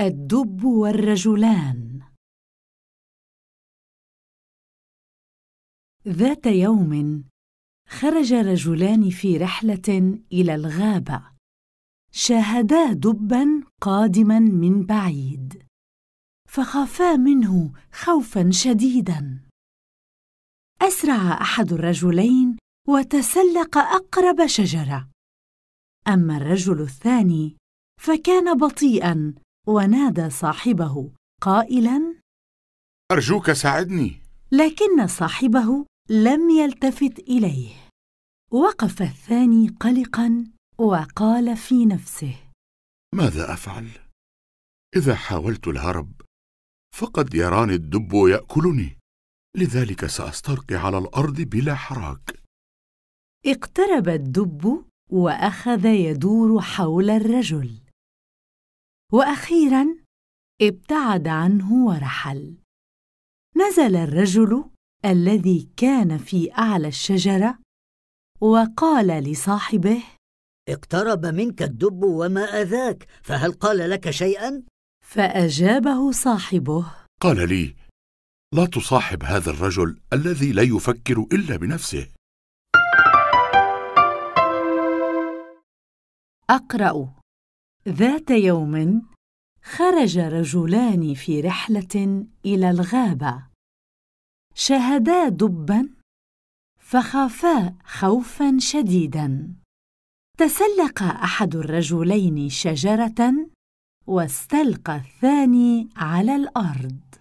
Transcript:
الدب والرجلان ذات يوم خرج رجلان في رحلة إلى الغابة شاهدا دبا قادما من بعيد فخافا منه خوفا شديدا أسرع أحد الرجلين وتسلق أقرب شجرة أما الرجل الثاني فكان بطيئاً ونادى صاحبه قائلا أرجوك ساعدني لكن صاحبه لم يلتفت إليه وقف الثاني قلقا وقال في نفسه ماذا أفعل؟ إذا حاولت الهرب فقد يراني الدب يأكلني لذلك سأسترقي على الأرض بلا حراك اقترب الدب وأخذ يدور حول الرجل وأخيراً ابتعد عنه ورحل نزل الرجل الذي كان في أعلى الشجرة وقال لصاحبه اقترب منك الدب وما أذاك فهل قال لك شيئا؟ فأجابه صاحبه قال لي لا تصاحب هذا الرجل الذي لا يفكر إلا بنفسه أقرأ ذات يوم خرج رجلان في رحلة إلى الغابة شاهدا دبا فخافا خوفا شديدا تسلق أحد الرجلين شجرة واستلقى الثاني على الأرض